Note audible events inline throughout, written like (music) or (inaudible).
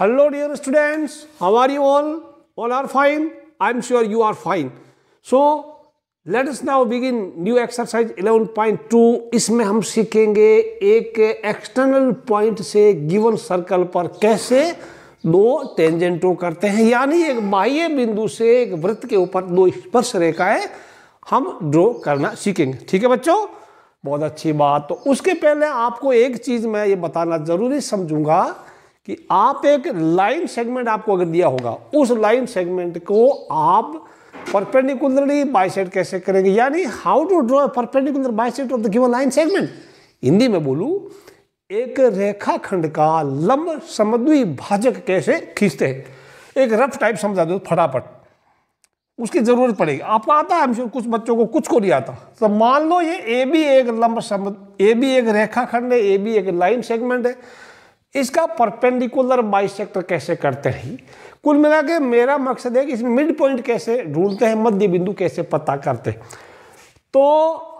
Hello dear students how are you all all are fine I am sure you are fine so let us now begin new exercise 11.2 इसमें हम सीखेंगे एक external point से given circle पर कैसे दो टेंजेंटो करते हैं यानी एक बाह्य बिंदु से एक वृत्त के ऊपर दो स्पर्श रेखाएं हम ड्रॉ करना सीखेंगे ठीक है बच्चों बहुत अच्छी बात तो उसके पहले आपको एक चीज़ मैं ये बताना ज़रूरी समझूंगा कि आप एक लाइन सेगमेंट आपको अगर दिया होगा उस लाइन सेगमेंट को आप परपेंडिकुलरली बाइसेट कैसे करेंगे यानी how to draw perpendicular bisect of the given line segment Hindi में बोलू एक रेखाखंड का लंब समद्वी भाजक कैसे खींचते हैं एक रफ टाइप समझा दो फटाफट उसकी ज़रूरत पड़ेगी आपको आता है हमसे कुछ बच्चों को कुछ को नहीं आता तो मान लो ये ए भी एक लंब सम ए रेखा एक रेखाखंड है ए भी एक लाइन सेगमेंट है इसका परपेंडिकुलर बाइसेक्टर कैसे करते हैं कुल मिला के मेरा मकसद है कि इसमें मिड पॉइंट कैसे ढूंढते हैं मध्य बिंदु कैसे पता करते हैं तो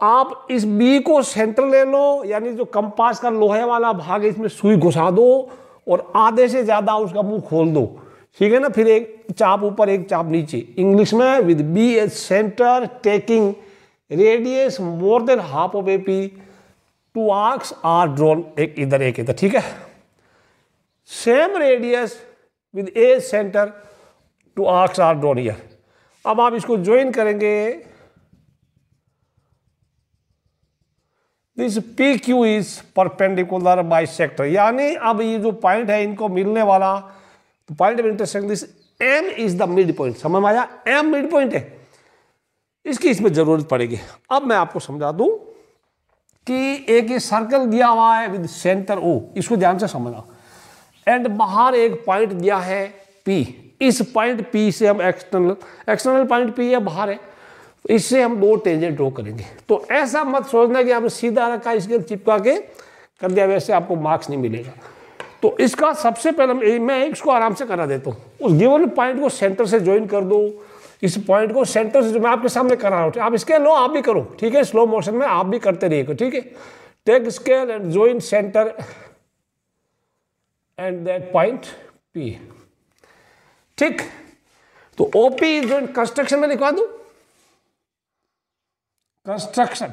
आप इस बी को सेंटर ले लो यानी जो कंपास का लोहे वाला भाग है इसमें सुई घुसा दो और आधे से ज़्यादा उसका मुंह खोल दो ठीक है ना फिर एक चाप ऊपर एक चाप नीचे इंग्लिश में with B as centre taking radius more than half of A P two arcs are drawn एक इधर एक इधर ठीक है same radius with A centre two arcs are drawn here अब आप इसको ज्वाइन करेंगे this P Q is perpendicular bisector यानी अब ये जो पॉइंट है इनको मिलने वाला point of intersection this M is the mid point समझ में आया एम मिड पॉइंट है इसकी इसमें ज़रूरत पड़ेगी अब मैं आपको समझा दूं कि एक ये सर्कल दिया हुआ है विद सेंटर ओ इसको ध्यान से समझना एंड बाहर एक पॉइंट दिया है पी इस पॉइंट पी से हम एक्सटर्नल एक्सटर्नल पॉइंट पी है बाहर है इससे हम दो टेंजेंट ड्रॉ करेंगे तो ऐसा मत सोचना कि आपने सीधा रखा इसके चिपका के कर दिया वैसे आपको मार्क्स नहीं मिलेगा तो इसका सबसे पहले मैं इसको आराम से करा देता हूँ उस गिवन पॉइंट को सेंटर से ज्वाइन कर दो इस पॉइंट को सेंटर से मैं आपके सामने करा रहा हूँ आप इसके लो आप भी करो ठीक है स्लो मोशन में आप भी करते रहिएगा ठीक है take scale and join centre and that point P ठीक तो ओपी जो कंस्ट्रक्शन में लिखवा दू कंस्ट्रक्शन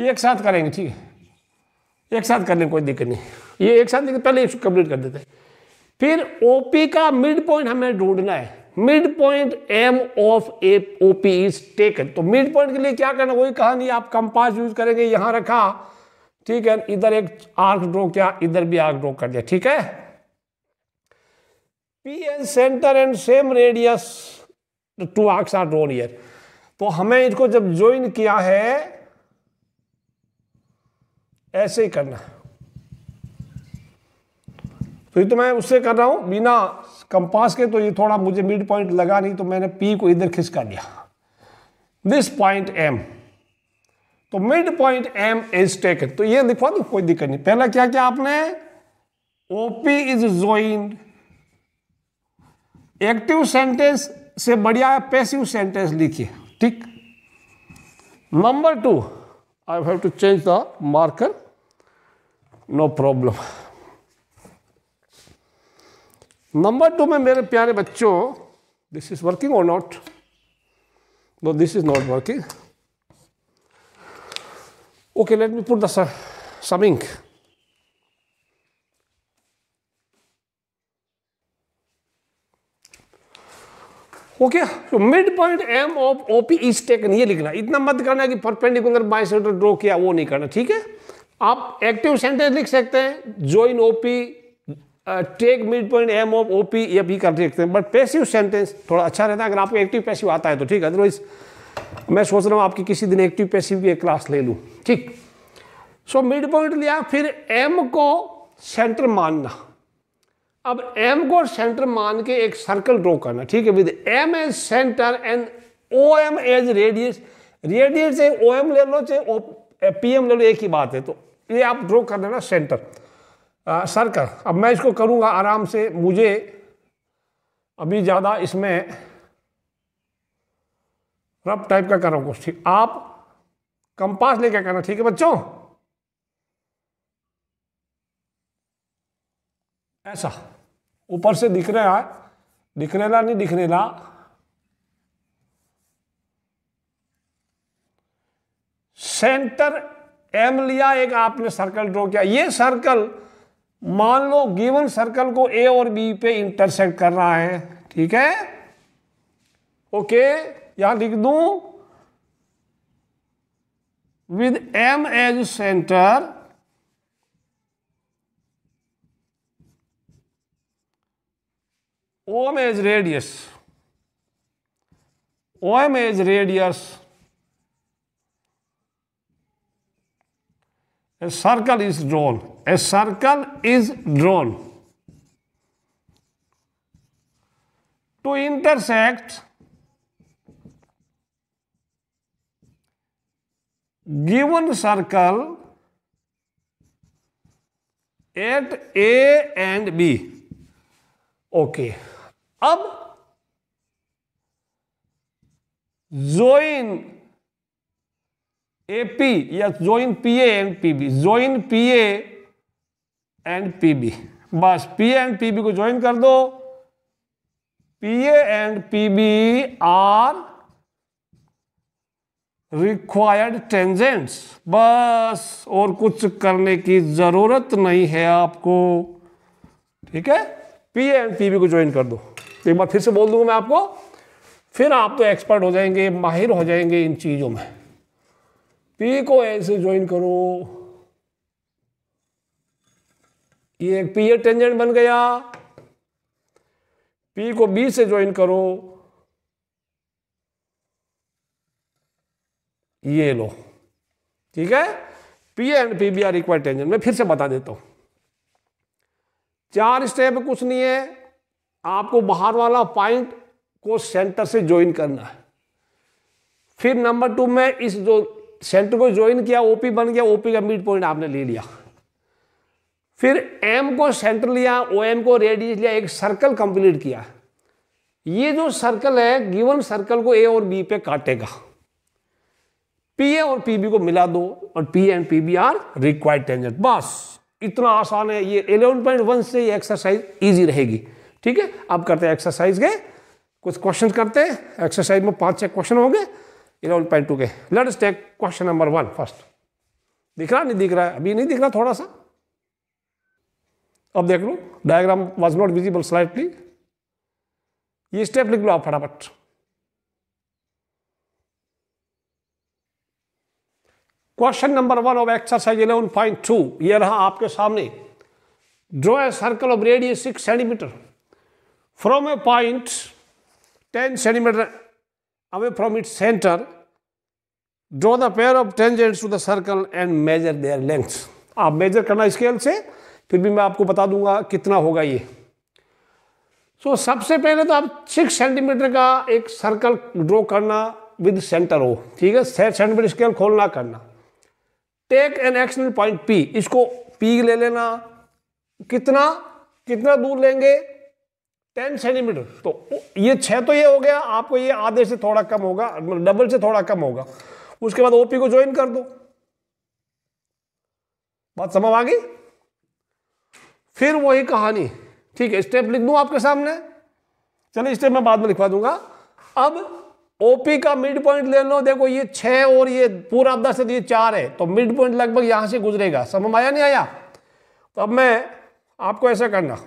ये एक साथ करेंगे ठीक है एक साथ करने कोई दिक्कत नहीं ये एक साथ पहले कंप्लीट कर देते हैं फिर ओपी का मिड पॉइंट हमें ढूंढना है mid point M of A OP is taken तो मिड पॉइंट के लिए क्या करना वही कहानी आप कंपास यूज करेंगे यहां रखा ठीक है इधर एक आर्क ड्रॉ किया इधर भी आर्क ड्रॉ कर दिया ठीक है P N centre and same radius two arcs are drawn here तो हमें इसको जब ज्वाइन किया है ऐसे ही करना है तो ये तो मैं उससे कर रहा हूँ बिना कंपास के तो ये थोड़ा मुझे मिड पॉइंट लगा नहीं तो मैंने पी को इधर खिसका दिया दिस पॉइंट एम तो mid point M is taken तो ये लिखवा दो कोई दिक्कत नहीं पहला क्या क्या आपने OP is joined active sentence से बढ़िया है पैसिव सेंटेंस लिखिए ठीक number two I have to change the marker no problem number two में मेरे प्यारे बच्चों दिस इज वर्किंग और not no this is not working okay let me put the something okay तो mid point M of OP is taken ये लिखना इतना मत करना कि परपेंडिकुलर सेंटर ड्रॉ किया वो नहीं करना ठीक है आप एक्टिव सेंटेंस लिख सकते हैं join OP take mid point M of O P ये भी कर देखते हैं बट पैसिव सेंटेंस थोड़ा अच्छा रहता है अगर आपको एक्टिव पैसिव आता है तो ठीक है अदरवाइज मैं सोच रहा हूँ आपकी किसी दिन एक्टिव पैसिव की एक क्लास ले लूँ ठीक सो मिड पॉइंट लिया फिर एम को सेंटर मानना अब एम को सेंटर मान के एक सर्कल ड्रॉ करना ठीक है with M as centre and O M as radius radius चाहे ओ एम ले लो चाहे पी एम ले लो एक ही बात है तो ये आप ड्रॉ कर देना सेंटर सर कर अब मैं इसको करूंगा आराम से मुझे अभी ज़्यादा इसमें रफ टाइप का कर रहा हूँ कुछ ठीक आप कंपास लेके करना ठीक है बच्चों ऐसा ऊपर से दिख रहा है दिखरेला नहीं ला सेंटर एम लिया एक आपने सर्कल ड्रॉ किया ये सर्कल मान लो गिवन सर्कल को ए और बी पे इंटरसेक्ट कर रहा है ठीक है ओके यहां लिख दू with M as centre OM as radius OM as radius A circle is drawn. A circle is drawn to intersect given circle at A and B. okay. अब join ए पी या join P A and P B join P A and P B बस P A and P B को join कर दो P A and P B are required tangents बस और कुछ करने की ज़रूरत नहीं है आपको ठीक है पी एंड पी बी को ज्वाइन कर दो एक बार फिर से बोल दूंगा मैं आपको फिर आप तो एक्सपर्ट हो जाएंगे माहिर हो जाएंगे इन चीज़ों में पी को ए से ज्वाइन करो ये एक पी ए टेंजेंट बन गया पी को बी से ज्वाइन करो ये लो ठीक है P and P B are equal tangent मैं फिर से बता देता हूं चार स्टेप कुछ नहीं है आपको बाहर वाला पॉइंट को सेंटर से ज्वाइन करना है फिर नंबर टू में इस जो सेंटर को ज्वाइन किया ओपी बन गया ओपी का मिड पॉइंट आपने ले लिया फिर एम को सेंटर लिया ओ एम को रेडियस लिया एक सर्कल कंप्लीट किया ये जो सर्कल है गिवन सर्कल को ए और बी पे काटेगा पी ए और पी बी को मिला दो और P and P B are required tangent बस इतना आसान है ये 11.1 से ये एक्सरसाइज इजी रहेगी ठीक है अब करते हैं एक्सरसाइज के कुछ क्वेश्चन करते हैं एक्सरसाइज में पांच छह क्वेश्चन होंगे इलेवन पॉइंट टू के let's take question number one first दिख रहा नहीं दिख रहा है अभी नहीं दिख रहा थोड़ा सा अब देख लो diagram was not visible slightly ये स्टेप लिख लो आप फटाफट question number one of exercise eleven point two ये रहा आपके सामने draw a circle of radius six centimetre from a point ten centimetre away from its center, draw the pair of tangents to the circle and measure their length. आप measure करना scale से फिर भी मैं आपको बता दूंगा कितना होगा ये सो so, सबसे पहले तो आप सिक्स सेंटीमीटर का एक सर्कल ड्रॉ करना विद सेंटर हो ठीक है छः सेंटीमीटर स्केल खोलना करना take an external point P इसको पी ले लेना कितना कितना दूर लेंगे टेन सेंटीमीटर तो ये छः तो ये हो गया आपको ये आधे से थोड़ा कम होगा मतलब डबल से थोड़ा कम होगा उसके बाद ओपी को ज्वाइन कर दो बात समझ आ गई फिर वही कहानी ठीक है स्टेप लिख दू आपके सामने चलिए स्टेप मैं बाद में लिखवा दूंगा अब ओपी का मिड पॉइंट ले लो देखो ये छह और ये पूरा दस है तो ये चार है तो मिड पॉइंट लगभग यहां से गुजरेगा समझ आया नहीं आया तो अब मैं आपको ऐसा करना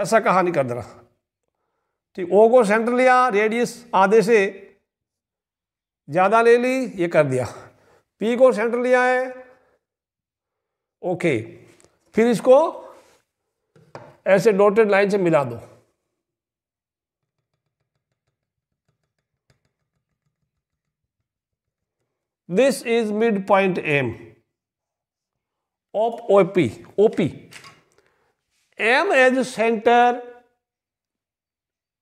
ऐसा कहा नहीं कर देना ठीक ओ को सेंटर लिया रेडियस आधे से ज़्यादा ले ली ये कर दिया पी को सेंटर लिया है ओके फिर इसको ऐसे डॉटेड लाइन से मिला दो this is mid point M of OP OP M as centre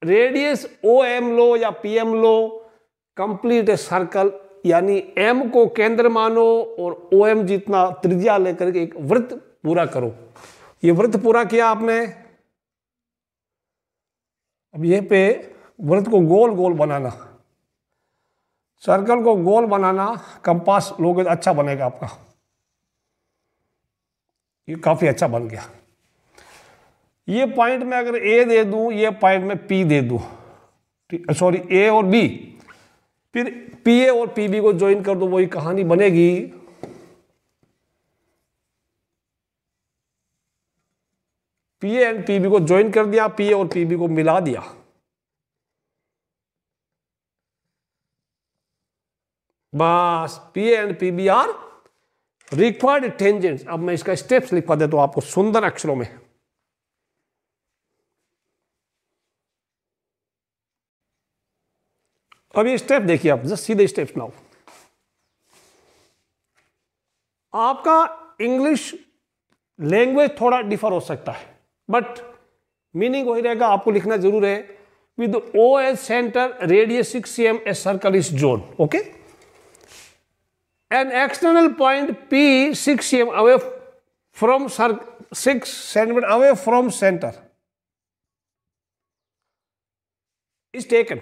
radius O M लो या पी एम लो कंप्लीट ए सर्कल यानी एम को केंद्र मानो और ओ एम जितना त्रिज्या लेकर के एक वृत्त पूरा करो ये वृत्त पूरा किया आपने अब ये पे वृत्त को गोल गोल बनाना सर्कल को गोल बनाना कंपास लोगे तो अच्छा बनेगा आपका ये काफ़ी अच्छा बन गया ये पॉइंट में अगर ए दे दूं ये पॉइंट में पी दे दूं सॉरी ए और बी फिर पी ए और पी बी को ज्वाइन कर दो वही कहानी बनेगी P A and P B को ज्वाइन कर दिया पी ए और पी बी को मिला दिया बस P A and P B are required tangents अब मैं इसका स्टेप्स लिखवा देता हूं आपको सुंदर अक्षरों में अब ये स्टेप देखिए आप जस्ट सीधे स्टेप नाउ आपका इंग्लिश लैंग्वेज थोड़ा डिफर हो सकता है बट मीनिंग वही रहेगा आपको लिखना जरूर है with O as centre radius six C M a circle is जोन okay an external point P six C M away from sir six centimetre away from centre is taken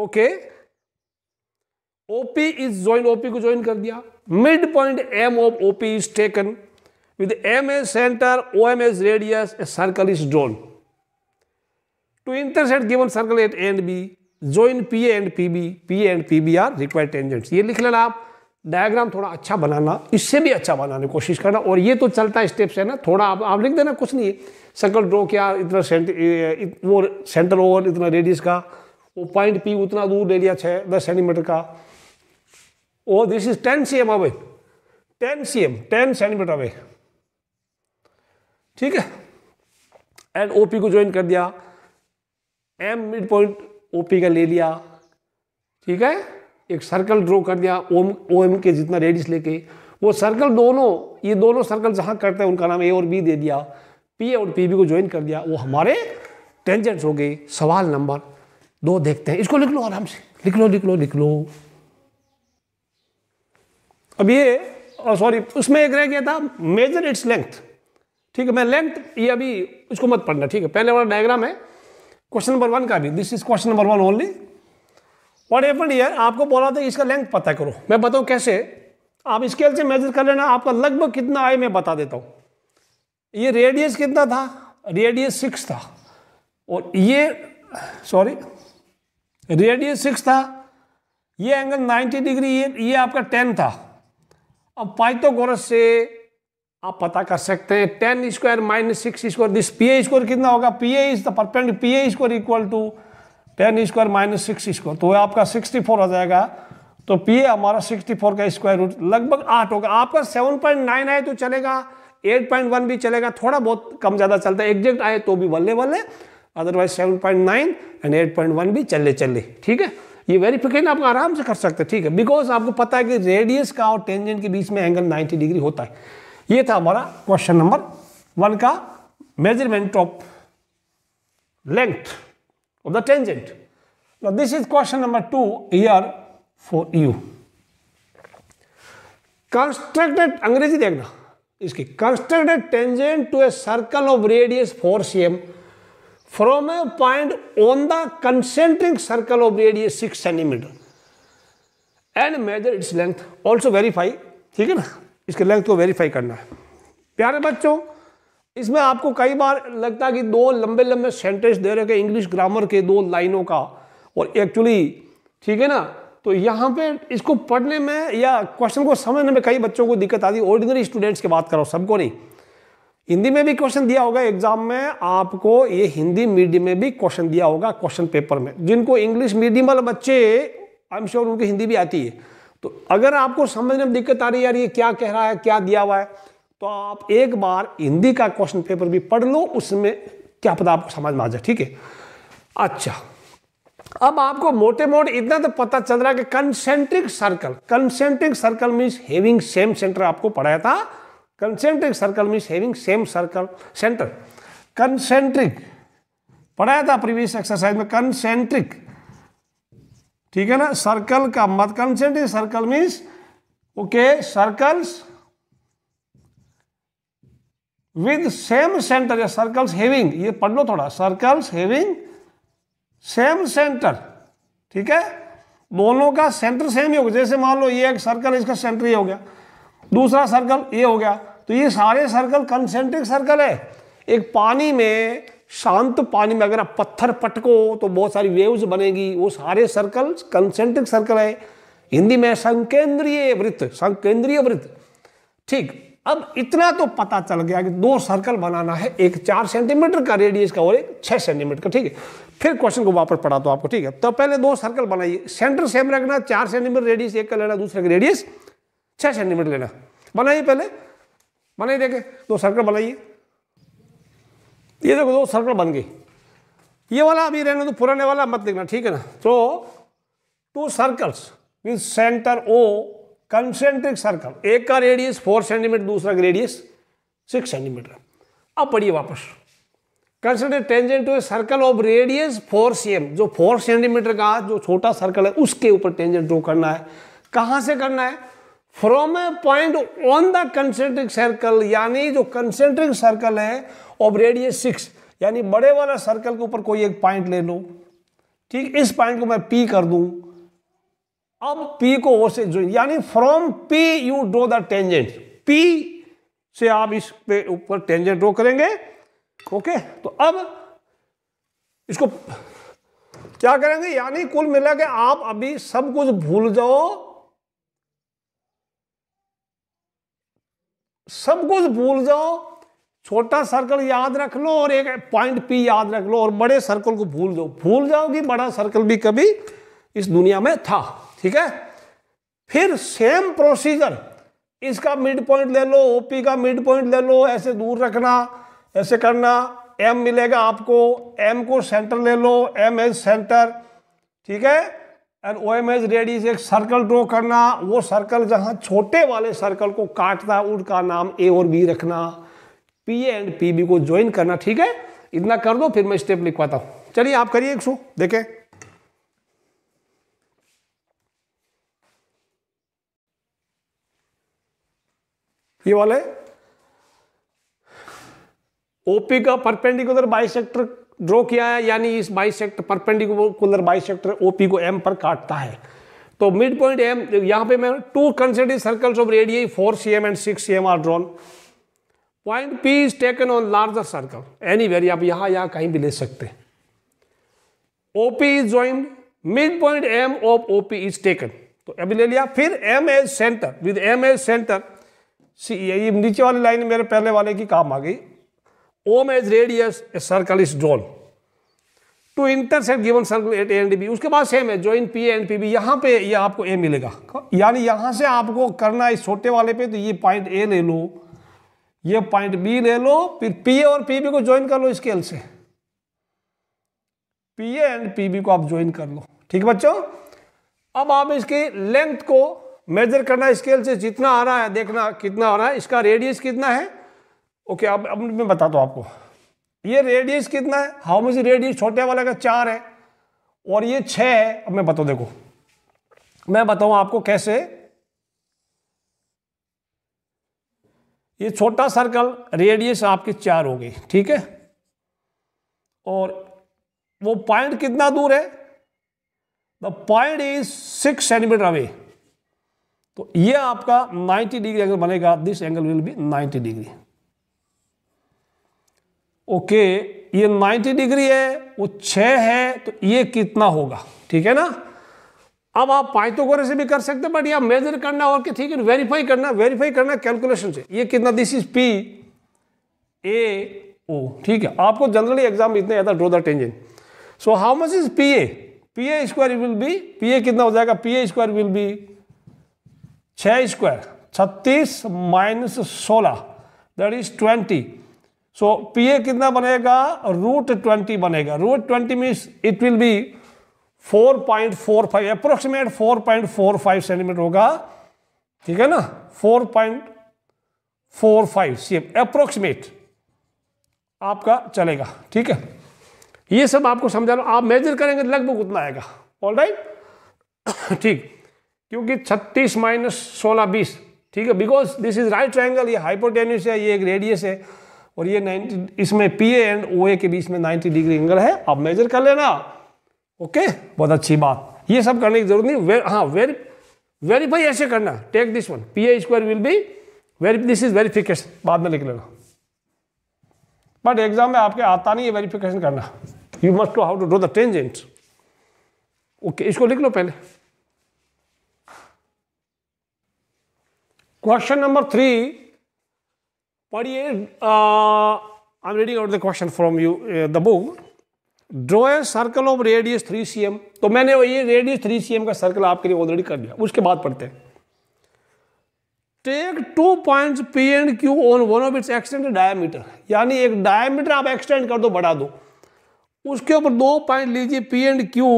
okay OP is join OP को join कर दिया mid point M of OP is taken as centre O M as radius a circle is drawn to intersect given circle at and B join P and P B P and P B are require tangent ये लिख लेना आप diagram थोड़ा अच्छा बनाना इससे भी अच्छा बनाने की कोशिश करना और ये तो चलता स्टेप्स है ना थोड़ा आप आप लिख देना कुछ नहीं है सर्कल ड्रॉ किया इतना सेंटर वो सेंटर ओवर इतना रेडियस का वो पॉइंट पी उतना दूर लिया है दस सेंटीमीटर का O this is ten C M away ten C M ten centimetre away ठीक है एंड ओ पी को ज्वाइन कर दिया M mid point O P का ले लिया ठीक है एक सर्कल ड्रॉ कर दिया ओम ओ एम के जितना रेडिस लेके वो सर्कल दोनों ये दोनों सर्कल जहाँ करते हैं उनका नाम ए और बी दे दिया पी और पी बी को ज्वाइन कर दिया वो हमारे टेंजेंट्स हो गए सवाल नंबर दो देखते हैं इसको लिख लो आराम से लिख लो लिख लो लिख लो अब ये सॉरी उसमें एक रह गया था मेजर इट्स लेंथ ठीक है मैं लेंथ ये अभी इसको मत पढ़ना ठीक है पहले वाला डायग्राम है क्वेश्चन नंबर वन का भी this is question number one only what happen here आपको बोला था इसका लेंथ पता करो मैं बताऊँ कैसे आप स्केल से मेजर कर लेना आपका लगभग कितना आए मैं बता देता हूँ ये रेडियस कितना था रेडियस सिक्स था और ये सॉरी रेडियस सिक्स था ये एंगल नाइन्टी डिग्री ये ये आपका टेन था अब पाइथागोरस से आप पता कर सकते हैं ten square minus six square this P A square कितना होगा P A is the perpend P A square equal to ten square minus six square तो वह आपका सिक्सटी फोर हो जाएगा तो पी ए हमारा सिक्सटी फोर का स्क्वायर रूट लगभग आठ होगा आपका सेवन पॉइंट नाइन आए तो चलेगा एट पॉइंट वन भी चलेगा थोड़ा बहुत कम ज़्यादा चलता है एग्जैक्ट आए तो भी बल्ले बल्ले otherwise seven point nine and eight point one भी चले चले ठीक है ये वेरिफिकेशन आप आराम से कर सकते हैं ठीक है बिकॉज आपको पता है कि रेडियस का और टेंजेंट के बीच में एंगल 90 डिग्री होता है ये था हमारा क्वेश्चन नंबर वन का measurement of length of the tangent this is question number two here for you constructed अंग्रेजी देखना इसकी constructed tangent to a circle of radius four C M from a point on the concentric circle of radius 6 centimeter and measure its length also verify ठीक है ना इसके length को verify करना है प्यारे बच्चों इसमें आपको कई बार लगता है कि दो लंबे लंबे सेंटेंस दे रखे इंग्लिश ग्रामर के दो लाइनों का और एक्चुअली ठीक है ना तो यहाँ पे इसको पढ़ने में या क्वेश्चन को समझने में कई बच्चों को दिक्कत आती है ऑर्डिनरी स्टूडेंट्स की बात करो सबको नहीं हिंदी में भी क्वेश्चन दिया होगा एग्जाम में आपको ये हिंदी मीडियम में भी क्वेश्चन दिया होगा क्वेश्चन पेपर में जिनको इंग्लिश मीडियम वाले बच्चे आई एम श्योर उनकी हिंदी भी आती है तो अगर आपको समझने में दिक्कत आ रही है यार ये क्या कह रहा है क्या दिया हुआ है तो आप एक बार हिंदी का क्वेश्चन पेपर भी पढ़ लो उसमें क्या पता आपको समझ में आ जाए ठीक है अच्छा अब आपको मोटे मोटे इतना तो पता चल रहा है कि concentric circle concentric circle means having same centre आपको पढ़ाया था concentric circle mean having same circle centre concentric पढ़ाया था प्रीवियस एक्सरसाइज में कंसेंट्रिक ठीक है ना सर्कल का मत concentric circle means okay circles with same centre या सर्कल्स हैविंग ये पढ़ लो थोड़ा सर्कल्स हैविंग सेम सेंटर ठीक है दोनों का सेंटर सेम ही होगा जैसे मान लो ये एक सर्कल इसका सेंटर ही हो गया दूसरा सर्कल ये हो गया तो ये सारे सर्कल कंसेंट्रिक सर्कल है एक पानी में शांत पानी में अगर आप पत्थर पटको तो बहुत सारी वेव्स बनेगी वो सारे सर्कल कंसेंट्रिक सर्कल है हिंदी में संकेंद्रीय वृत्त संकेंद्रीय वृत्त ठीक अब इतना तो पता चल गया कि दो सर्कल बनाना है एक चार सेंटीमीटर का रेडियस का और एक छह सेंटीमीटर का ठीक है फिर क्वेश्चन को वापस पढ़ा दो आपको ठीक है तो पहले दो सर्कल बनाइए सेंटर सेम रखना चार सेंटीमीटर रेडियस एक का लेना दूसरे का रेडियस छह सेंटीमीटर लेना बनाइए पहले बनाइए देखे दो सर्कल बनाइए ये देखो दो सर्कल बन गए ये वाला अभी रहने तो पुराने वाला मत लिखना ठीक है ना तो two circles with centre O concentric circle एक का रेडियस फोर सेंटीमीटर दूसरा का रेडियस सिक्स सेंटीमीटर अब पढ़िए वापस consider tangent to a circle of radius four C जो फोर सेंटीमीटर का जो छोटा सर्कल है उसके ऊपर टेंजेंट ड्रो करना है कहाँ से करना है from a point on the concentric circle यानी जो कंसेंट्रिक सर्कल है ऑफ रेडियस सिक्स यानी बड़े वाला सर्कल के ऊपर कोई एक पॉइंट ले लो ठीक इस पॉइंट को मैं पी कर दूं अब पी को ओ से ज्वाइन यानी from P you draw the tangent P से आप इस पे ऊपर टेंजेंट ड्रो करेंगे ओके तो अब इसको क्या करेंगे यानी कुल मिला के आप अभी सब कुछ भूल जाओ सब कुछ भूल जाओ छोटा सर्कल याद रख लो और एक पॉइंट पी याद रख लो और बड़े सर्कल को भूल जाओ भूल कि बड़ा सर्कल भी कभी इस दुनिया में था ठीक है फिर सेम प्रोसीजर इसका मिड पॉइंट ले लो ओपी का मिड पॉइंट ले लो ऐसे दूर रखना ऐसे करना एम मिलेगा आपको एम को सेंटर ले लो एम एज सेंटर ठीक है and O M as radii से एक सर्कल ड्रॉ करना वो सर्कल जहाँ छोटे वाले सर्कल को काटता है उनका नाम ए और बी रखना पी एंड पी बी को ज्वाइन करना ठीक है इतना कर दो फिर मैं स्टेप लिखवाता हूँ चलिए आप करिए एक सौ देखें ये वाले ओपी का परपेंडिकुलर बाइसेक्टर ड्रॉ किया है यानी इस bisector perpendicular bisector OP को एम पर काटता है तो मिड पॉइंट एम यहाँ पे मैं two concentric circles of radius four C M and six C M are drawn point P is taken on larger circle anywhere आप यहाँ यहाँ कहीं भी ले सकते हैं OP is joint mid point M of OP is taken तो अभी ले लिया फिर M as centre with M as centre C ये नीचे वाली लाइन मेरे पहले वाले की काम आ गई OM as radius a circle is drawn to intercept given circle at A and B उसके बाद सेम है join P and P B यहाँ पे ये आपको ए मिलेगा यानी यहाँ से आपको करना इस छोटे वाले पे तो ये पॉइंट ए ले लो ये पॉइंट बी ले लो फिर पी ए और पी बी को ज्वाइन कर लो स्केल से P A and P B को आप ज्वाइन कर लो ठीक बच्चों अब आप इसकी लेंथ को मेजर करना स्केल से जितना आ रहा है देखना कितना आ रहा है इसका रेडियस कितना है ओके अब अब मैं बताता हूँ आपको ये रेडियस कितना है हाउ मच रेडियस छोटे वाले का चार है और ये छ है अब मैं बताऊँ देखो मैं बताऊँ आपको कैसे ये छोटा सर्कल रेडियस आपकी चार हो गई ठीक है और वो पॉइंट कितना दूर है the point is six centimetre away तो ये आपका 90 डिग्री एंगल बनेगा this angle will be 90 degree okay ये 90 डिग्री है वो 6 है तो ये कितना होगा ठीक है ना अब आप पाइथागोरस से भी कर सकते हैं बट या मेजर करना और क्या ठीक है वेरीफाई करना वेरीफाई करना कैलकुलेशन से ये कितना this is P A O ठीक है आपको जनरली एग्जाम इतने ज़्यादा draw the tangent so how much is P A P A square will be P A कितना हो जाएगा P A square will be छ स्क्वायर छत्तीस माइनस सोलह that is twenty so P A कितना बनेगा रूट ट्वेंटी बनेगा root twenty means it will be four point four five approximate four point four five centimetre होगा ठीक है ना four point four five C approximate आपका चलेगा ठीक है ये सब आपको समझा रहा आप मेजर करेंगे लगभग उतना आएगा ऑल राइट (coughs) ठीक क्योंकि छत्तीस माइनस सोलह बीस ठीक है because this is right triangle ये हाइपोटेन्यूस है ये एक रेडियस है और ये 90 इसमें पी ए एंड ओ ए के बीच में 90 डिग्री एंगल है आप मेजर कर लेना ओके बहुत अच्छी बात ये सब करने की जरूरत नहीं वे, हाँ वेरी वेरीफाई ऐसे करना take this one P A square will be very this is verification बाद में लिख लेना बट एग्जाम में आपके आता नहीं है वेरीफिकेशन करना you must to how to do the tangent okay इसको लिख लो पहले question number three Padiye, uh, I'm reading out the question from you, uh, the book. Draw a circle of radius 3 cm. तो मैंने ये radius 3 cm का circle आपके लिए ऑलरेडी कर दिया उसके बाद पढ़ते हैं take two points P and Q on one of its extend diameter यानी एक डायमीटर आप एक्सटेंड कर दो बढ़ा दो उसके ऊपर दो पॉइंट लीजिए P and Q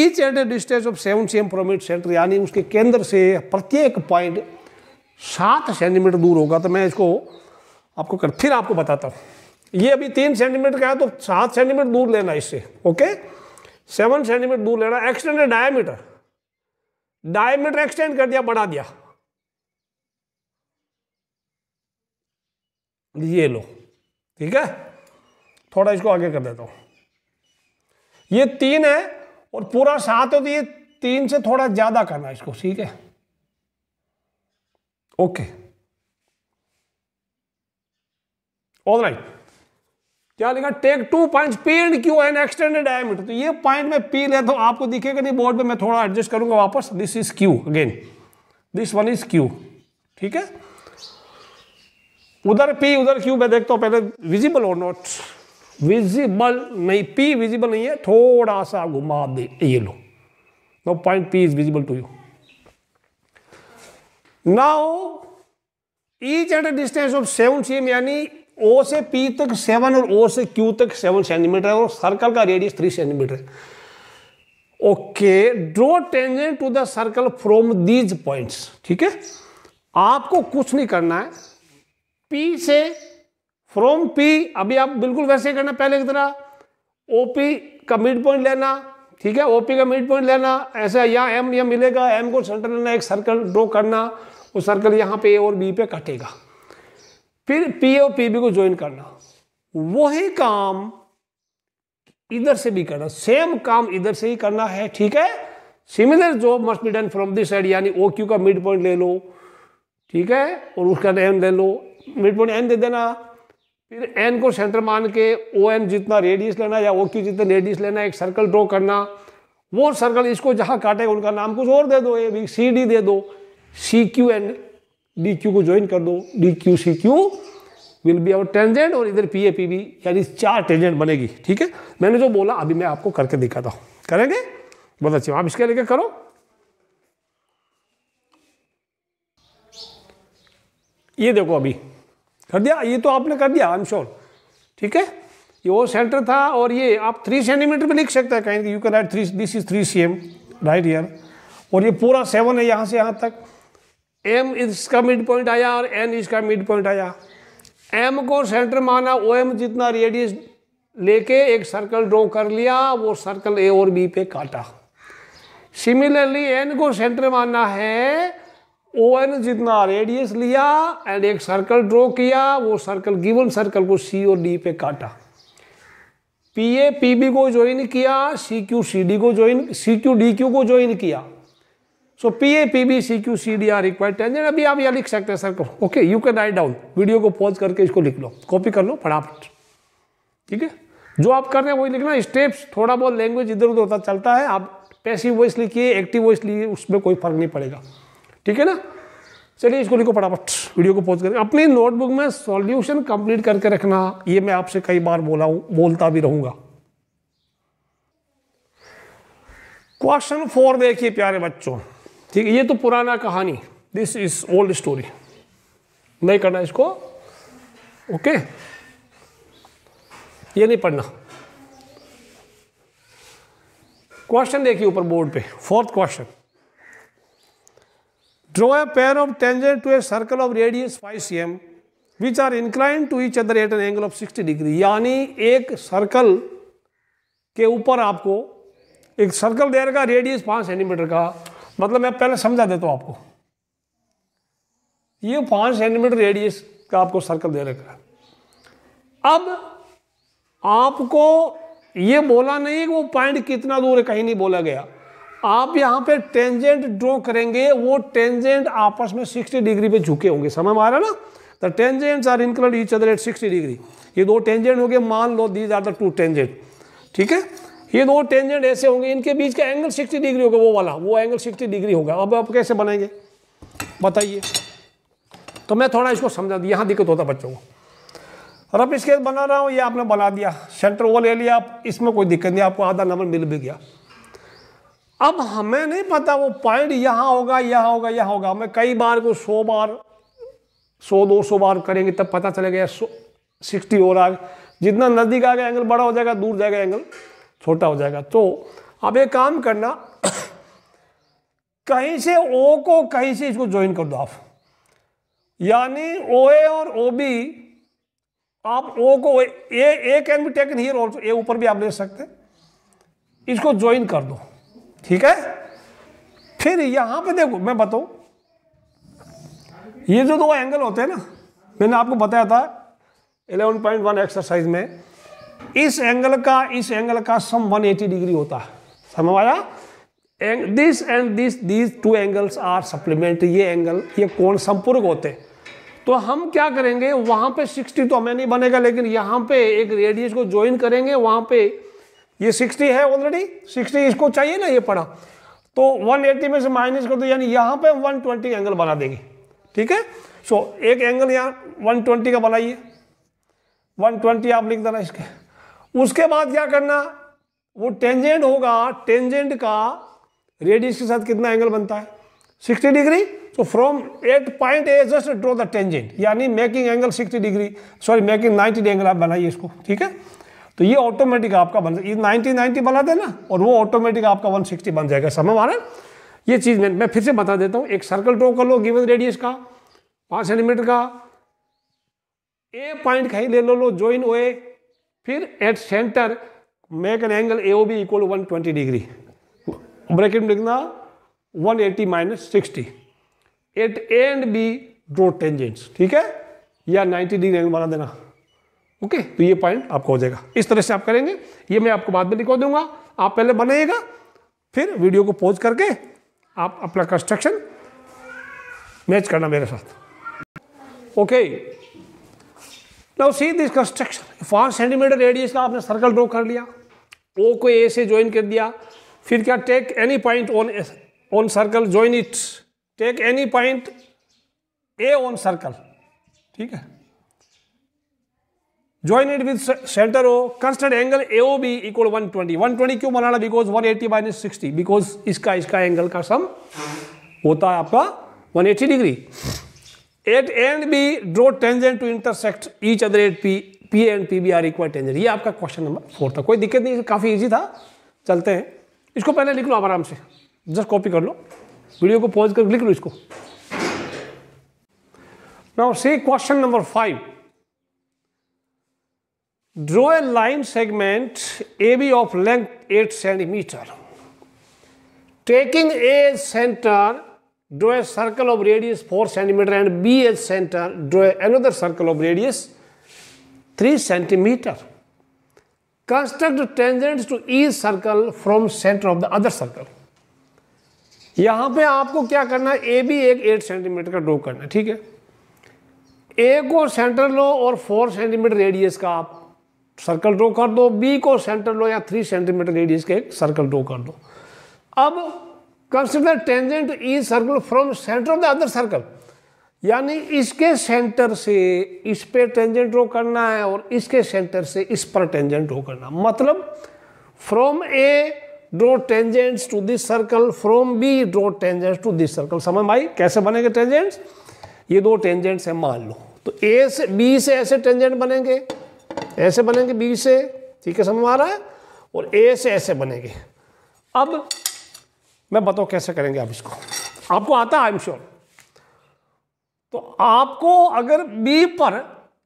each and a distance of seven C M from it centre यानी उसके केंद्र से प्रत्येक पॉइंट सात सेंटीमीटर दूर होगा तो मैं इसको आपको कर फिर आपको बताता हूँ ये अभी तीन सेंटीमीटर का है तो सात सेंटीमीटर दूर लेना इससे ओके सेवन सेंटीमीटर दूर लेना एक्सटेंडेड डायमीटर डायमीटर एक्सटेंड कर दिया बढ़ा दिया ये लो ठीक है थोड़ा इसको आगे कर देता हूं ये तीन है और पूरा सात है तो ये तीन से थोड़ा ज़्यादा करना इसको ठीक है ओके ऑल राइट क्या लिखा take two point P and Q and extended diameter तो ये पॉइंट में पी ले तो आपको दिखेगा नहीं बोर्ड पे मैं थोड़ा एडजस्ट करूंगा वापस this is Q again this one is Q ठीक है उधर पी उधर क्यू मैं देखता हूं पहले विजिबल और नॉट विजिबल नहीं पी विजिबल नहीं है थोड़ा सा घुमा दे ये लो no point P is visible to you now each at a distance of seven C M यानी ओ से पी तक सेवन और ओ से क्यू तक सेवन सेंटीमीटर है और सर्कल का रेडियस थ्री सेंटीमीटर है okay draw tangent to the circle from these points ठीक है आपको कुछ नहीं करना है पी से फ्रॉम पी अभी आप बिल्कुल वैसे ही करना पहले की तरह ओपी का मिड पॉइंट लेना ठीक है ओपी का मिड पॉइंट लेना ऐसा यहाँ एम यह मिलेगा एम को सेंटर लेना एक सर्कल ड्रॉ करना वो सर्कल यहाँ पे ए और बी पे कटेगा फिर पी और पी बी को ज्वाइन करना वही काम इधर से भी करना सेम काम इधर से ही करना है ठीक है similar job must be done from this side यानी ओ क्यू का मिड पॉइंट ले लो ठीक है और उसका एन ले लो मिड पॉइंट एन दे देना फिर एन को सेंटर मान के ओ एन जितना रेडियस लेना या ओ क्यू जितना रेडियस लेना एक सर्कल ड्रॉ करना वो सर्कल इसको जहां काटेगा उनका नाम कुछ और दे दो ए बी सी डी दे दो C Q and D Q को ज्वाइन कर दो D Q C Q will be our tangent और इधर पी ए पी बी यानी चार टेंजेंट बनेगी ठीक है मैंने जो बोला अभी मैं आपको करके दिखाता हूँ करेंगे बहुत अच्छी आप इसके लेके करो ये देखो अभी कर दिया ये तो आपने कर दिया आई एम श्योर ठीक है ये वो सेंटर था और ये आप थ्री सेंटीमीटर पे लिख सकते हैं कहीं you can write three this is three C M right here और ये पूरा सेवन है यहाँ से यहाँ तक एम इसका मिड पॉइंट आया और एन इसका मिड पॉइंट आया एम को सेंटर माना ओ एम जितना रेडियस लेके एक सर्कल ड्रॉ कर लिया वो सर्कल ए और बी पे काटा सिमिलरली एन को सेंटर माना है ओ एन जितना रेडियस लिया एंड एक सर्कल ड्रॉ किया वो सर्कल गिवन सर्कल को सी और डी पे काटा पी ए पी बी को ज्वाइन किया सी क्यू सी डी को join C Q D Q को ज्वाइन किया so P A P B C Q C D are required tangent अभी आप यहाँ लिख सकते हैं sir okay you can write down video को पॉज करके इसको लिख लो कॉपी कर लो फटाफट ठीक है जो आप कर रहे हैं वही लिखना स्टेप्स थोड़ा बहुत लैंग्वेज इधर उधर होता चलता है आप पैसिव वॉइस लिखिए एक्टिव वॉइस लिखिए उसमें कोई फर्क नहीं पड़ेगा ठीक है ना चलिए इसको लिखो फटाफट वीडियो को पॉज करके अपनी नोटबुक में सॉल्यूशन कंप्लीट करके रखना ये मैं आपसे कई बार बोला हूँ बोलता भी रहूंगा क्वेश्चन फोर देखिए प्यारे बच्चों ठीक है ये तो पुराना कहानी दिस इज ओल्ड स्टोरी नहीं करना इसको ओके ये नहीं पढ़ना क्वेश्चन देखिए ऊपर बोर्ड पे fourth question draw a pair of tangent to a circle of radius 5 M which are incline to each other at an angle of 60 degree यानी एक सर्कल के ऊपर आपको एक सर्कल दे रखा रेडियस 5 सेंटीमीटर का मतलब मैं पहले समझा देता हूं आपको ये पांच सेंटीमीटर रेडियस का आपको सर्कल दे रखा है अब आपको ये बोला नहीं कि वो पॉइंट कितना दूर है कहीं नहीं बोला गया आप यहां पे टेंजेंट ड्रॉ करेंगे वो टेंजेंट आपस में 60 डिग्री पे झुके होंगे समझ आ रहा है ना the tangents are include each other at 60 degree ये दो टेंजेंट हो गए मान लो these are the two tangent ठीक है ये दो टेंजेंट ऐसे होंगे इनके बीच का एंगल 60 डिग्री होगा वो वाला वो एंगल 60 डिग्री होगा अब आप कैसे बनाएंगे बताइए तो मैं थोड़ा इसको समझा दिया यहाँ दिक्कत होता बच्चों को और अब इसके बना रहा हूँ ये आपने बना दिया सेंटर वो ले लिया आप इसमें कोई दिक्कत नहीं आपको आधा नंबर मिल भी गया अब हमें नहीं पता वो पॉइंट यहाँ होगा यहाँ होगा यहाँ होगा हमें कई बार को सौ बार सौ दो सौ बार करेंगे तब पता चलेगा सिक्सटी हो रहा है जितना नज़दीक आ गया एंगल बड़ा हो जाएगा दूर जाएगा एंगल छोटा हो जाएगा तो अब एक काम करना कहीं से ओ को कहीं से इसको ज्वाइन कर दो आप यानी ओ ए और ओ बी आप ओ को A A can be taken here also A ऊपर भी आप ले सकते इसको ज्वाइन कर दो ठीक है फिर यहां पे देखो मैं बताऊं ये जो दो एंगल होते हैं ना मैंने आपको बताया था 11.1 एक्सरसाइज में इस एंगल का इस एंगल का सम 180 डिग्री होता है समझ आया this and this this two angles are supplementary ये एंगल ये कोण संपूर्ण होते तो हम क्या करेंगे वहाँ पे 60 तो हमें नहीं बनेगा लेकिन यहाँ पे एक रेडियस को ज्वाइन करेंगे वहाँ पे ये 60 है ऑलरेडी 60 इसको चाहिए ना ये पड़ा तो 180 में से माइनस कर दो यानी यहाँ पे 120 एंगल बना देंगे ठीक है सो so, एक एंगल यहाँ 120 का बनाइए 120 आप लिख देना इसके उसके बाद क्या करना वो टेंजेंट होगा टेंजेंट का रेडियस के साथ कितना एंगल बनता है 60 डिग्री तो from at point A just draw the tangent यानी making angle 60 degree sorry making 90 angle आप बनाइए इसको ठीक है तो ये ऑटोमेटिक आपका बन ये 90 90 बना देना और वो ऑटोमेटिक आपका 160 बन जाएगा समय मारा ये चीज़ मैं मैं फिर से बता देता हूँ एक सर्कल ड्रॉ कर लो गिवन रेडियस का पाँच सेंटीमीटर का ए पॉइंट कहीं ले लो लो ज्वाइन ओ ए फिर at centre make an angle A O B equal one twenty degree bracket में लिखना one eighty minus sixty at A and B draw tangents ठीक है या नाइन्टी डिग्री एंगल बना देना ओके okay, तो ये पॉइंट आपका हो जाएगा इस तरह से आप करेंगे ये मैं आपको बाद में लिखवा दूंगा आप पहले बनाइएगा फिर वीडियो को पॉज करके आप अपना कंस्ट्रक्शन मैच करना मेरे साथ okay okay, now see this construction पाँच सेंटीमीटर रेडियस का आपने सर्कल ड्रॉ कर लिया ओ को ए से ज्वाइन कर दिया फिर क्या take any point on on circle join it take any point A on circle ठीक है join it with centre O constant angle A O B equal one twenty one twenty क्यों बनाना because one eighty minus sixty because इसका इसका angle का sum होता है आपका one eighty degree at and B draw tangent to intersect each other at P P and P B are equal tangent ये आपका क्वेश्चन नंबर फोर था कोई दिक्कत नहीं काफ़ी ईजी था चलते हैं इसको पहले लिख लो आप आराम से जस्ट कॉपी कर लो वीडियो को पॉज कर लिख लो इसको नाउ से question number five draw a line segment A B of length eight centimetre taking A centre draw a circle of radius 4 cm and B as center, draw another circle of radius 3 cm Construct tangents to each circle from center of the other circle. यहाँ पे आपको क्या करना है ए भी एक 8 centimetre का draw करना है ठीक है ए को सेंटर लो और 4 सेंटीमीटर रेडियस का आप सर्कल ड्रो कर दो बी को सेंटर लो या थ्री सेंटीमीटर रेडियस का एक सर्कल ड्रो कर दो अब consider tangent E circle from centre of the other circle यानी इसके सेंटर से इस पे टेंजेंट ड्रो करना है और इसके सेंटर से इस पर टेंजेंट ड्रो करना मतलब from A draw tangents to this circle from B draw tangents to this circle समझ भाई कैसे बनेंगे टेंजेंट्स ये दो टेंजेंट्स हैं मान लो तो ए से बी से ऐसे टेंजेंट बनेंगे ऐसे बनेंगे बी से ठीक है समझ आ रहा है और ए से ऐसे बनेंगे अब मैं बताऊँ कैसे करेंगे आप इसको आपको आता है आई एम श्योर तो आपको अगर बी पर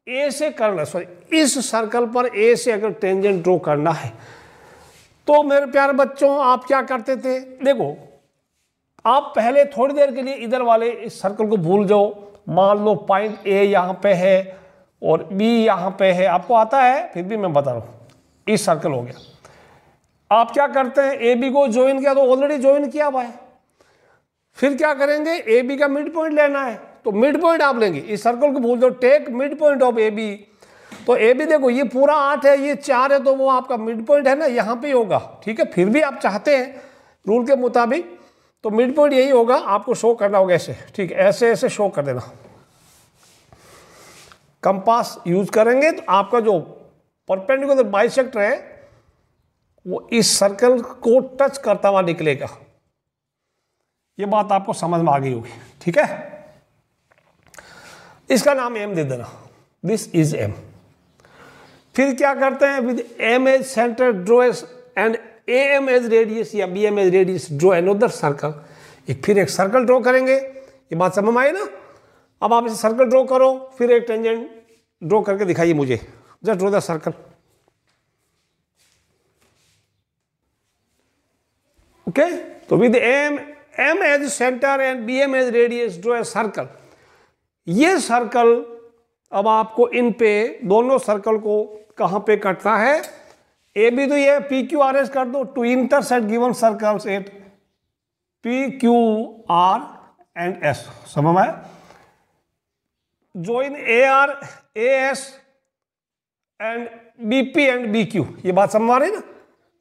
ए से करना सॉरी इस सर्कल पर ए से अगर टेंजेंट ड्रॉ करना है तो मेरे प्यारे बच्चों आप क्या करते थे देखो आप पहले थोड़ी देर के लिए इधर वाले इस सर्कल को भूल जाओ मान लो पॉइंट ए यहाँ पे है और बी यहाँ पे है आपको आता है फिर भी मैं बता रहा हूँ इस सर्कल हो गया आप क्या करते हैं ए बी को ज्वाइन किया तो ऑलरेडी ज्वाइन किया हुआ है फिर क्या करेंगे ए बी का मिड पॉइंट लेना है तो मिड पॉइंट आप लेंगे इस सर्कल को भूल दो take mid point of A B तो ए बी देखो ये पूरा आठ है ये चार है तो वो आपका मिड पॉइंट है ना यहाँ पे होगा ठीक है फिर भी आप चाहते हैं रूल के मुताबिक तो मिड पॉइंट यही होगा आपको शो करना होगा ऐसे ठीक है ऐसे ऐसे शो कर देना कंपास यूज करेंगे तो आपका जो परपेंडिकुलर बाइसेक्टर है वो इस सर्कल को टच करता हुआ निकलेगा ये बात आपको समझ में आ गई होगी ठीक है इसका नाम एम दे देना दिस इज एम फिर क्या करते हैं with M as centre draw S and A M as radius या B M as radius draw an circle एक फिर एक सर्कल ड्रॉ करेंगे ये बात समझ में आई ना अब आप इसे सर्कल ड्रॉ करो फिर एक टेंजेंट ड्रॉ करके दिखाइए मुझे just draw the circle Okay? So with M, M as center and BM as radius, draw a circle. ये सर्कल अब आपको इन पे दोनों सर्कल को कहाँ पे कटना है ए बी तो ये पी क्यू आर एस कर दो to set given circles at P Q R and S समझ में join A R A S and B P and B Q ये बात समझ आ रही ना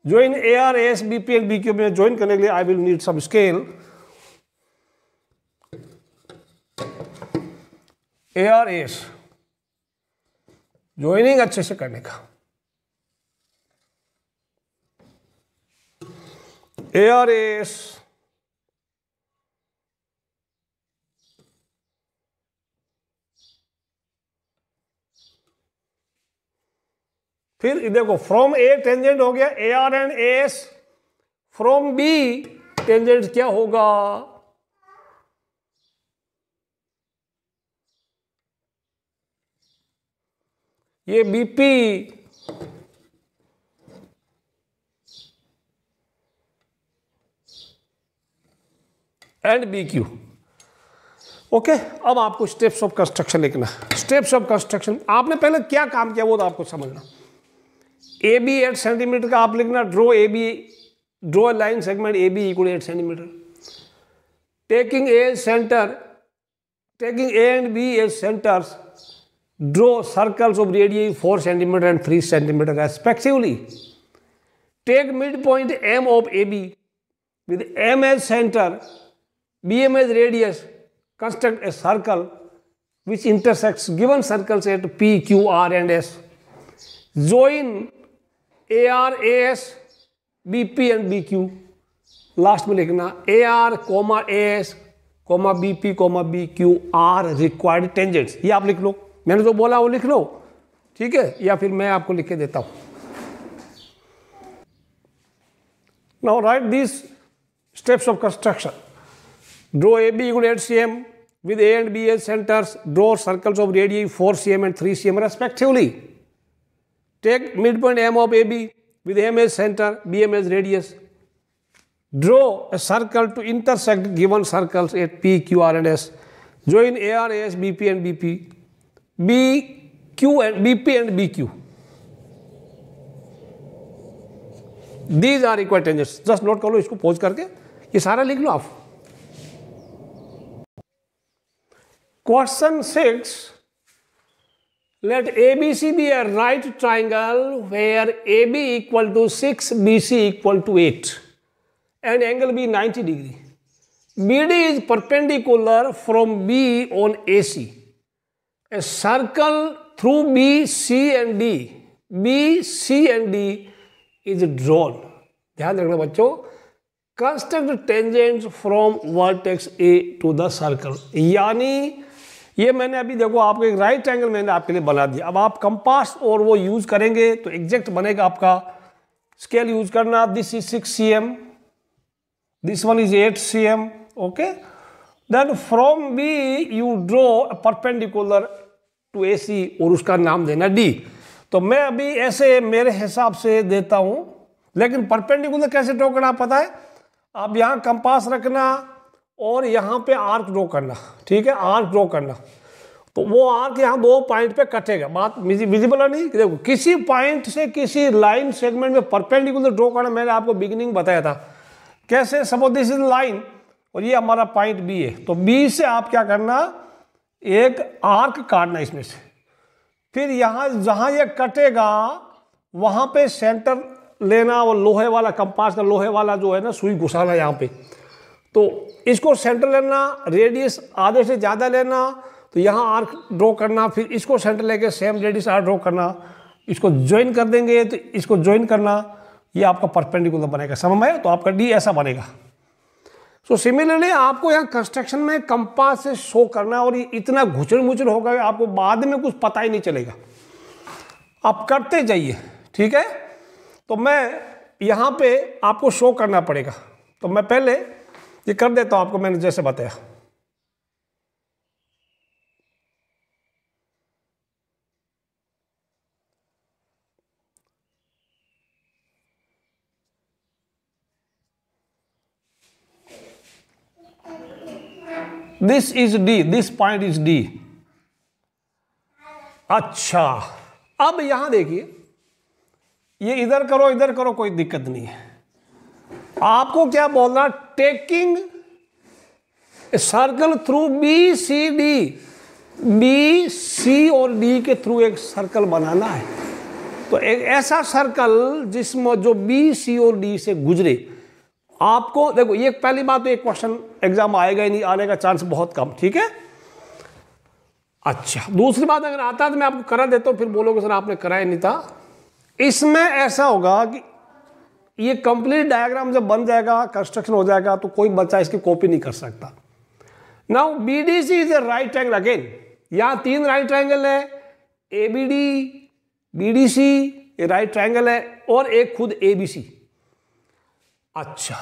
join AR, AS, BP and BQ में join करने के लिए I will need some scale. AR, AS. Joining अच्छे से करने का AR, AS. फिर देखो फ्रॉम ए टेंजेंट हो गया A R and S from B tangent क्या होगा ये BP and B Q okay अब आपको स्टेप्स ऑफ कंस्ट्रक्शन लिखना स्टेप्स ऑफ कंस्ट्रक्शन आपने पहले क्या काम किया वो तो आपको समझना ए बी एट सेंटीमीटर का आप लिखना draw A B draw line segment A B equal eight centimetre taking A centre taking A and B as centres draw circles of radius four centimetre and three centimetre respectively take mid point M of A B with M as centre B M as radius construct a circle which intersects given circles at P Q R and S Join A R A S B P and B Q last में लिखना A R comma A S comma B P comma B Q are required tangents ये आप लिख लो मैंने जो बोला वो लिख लो ठीक है या फिर मैं आपको लिख के देता हूँ now write this steps of construction draw A B equal eight C M with A and B as centres draw circles of radio four C M and three C M respectively Take midpoint M of AB with M as center, BM as radius. Draw a circle to intersect given circles at P, Q, R and S. Join AR, AS, BP and BP. B, Q and BP and BQ. These are equal tangents. Just note कर लो इसको pose करके ये सारा लिख लो आप question six let ABC be a right triangle where AB equal to 6, BC equal to 8 and angle be 90 degree. BD is perpendicular from B on AC. A circle through B, C and D, B, C and D is drawn. ध्यान रखना बच्चों construct tangent from vertex A to the circle यानी ये मैंने अभी देखो आपको एक राइट एंगल मैंने आपके लिए बना दिया अब आप कंपास और वो यूज़ करेंगे तो एग्जैक्ट बनेगा आपका स्केल यूज करना this is six C M this one is eight C M okay then from B you draw perpendicular to A C और उसका नाम देना डी तो मैं अभी ऐसे मेरे हिसाब से देता हूं लेकिन परपेंडिकुलर कैसे ड्रॉ करना पता है आप यहाँ कंपास रखना और यहाँ पे आर्क ड्रॉ करना ठीक है आर्क ड्रॉ करना तो वो आर्क यहाँ दो पॉइंट पे कटेगा बात विजिबल है नहीं देखो किसी पॉइंट से किसी लाइन सेगमेंट में परपेंडिकुलर ड्रॉ करना मैंने आपको बिगिनिंग बताया था कैसे सपोज दिस इज लाइन और ये हमारा पॉइंट बी है तो बी से आप क्या करना एक आर्क काटना इसमें से फिर यहाँ जहाँ ये कटेगा वहाँ पे सेंटर लेना और लोहे वाला कंपास का लोहे वाला जो है ना सुई घुसाना यहाँ पे तो इसको सेंटर लेना रेडियस आधे से ज़्यादा लेना तो यहाँ आर्क ड्रॉ करना फिर इसको सेंटर लेके सेम रेडियस आर्क ड्रॉ करना इसको ज्वाइन कर देंगे तो इसको ज्वाइन करना ये आपका परपेंडिकुलर बनेगा समझ में तो आपका डी ऐसा बनेगा सो so, सिमिलरली आपको यहाँ कंस्ट्रक्शन में कंपास से शो करना और ये इतना घुचर मुचड़ होगा आपको बाद में कुछ पता ही नहीं चलेगा आप करते जाइए ठीक है तो मैं यहाँ पे आपको शो करना पड़ेगा तो मैं पहले ये कर देता हूं आपको मैंने जैसे बताया this is D this point is D अच्छा अब यहां देखिए ये इधर करो इधर करो कोई दिक्कत नहीं है आपको क्या बोलना taking circle through B C D B C और डी के थ्रू एक सर्कल बनाना है तो एक ऐसा सर्कल जिसमें जो बी सी और डी से गुजरे आपको देखो ये पहली बात तो एक क्वेश्चन एग्जाम आएगा ही नहीं आने का चांस बहुत कम ठीक है अच्छा दूसरी बात अगर आता है तो मैं आपको करा देता हूं फिर बोलोगे सर आपने कराया नहीं था इसमें ऐसा होगा कि ये कंप्लीट डायग्राम जब बन जाएगा कंस्ट्रक्शन हो जाएगा तो कोई बच्चा इसकी कॉपी नहीं कर सकता now B D C is a right angle again यहां तीन राइट एंगल है A B D B D C ये राइट ट्रायंगल है और एक खुद ए बी सी अच्छा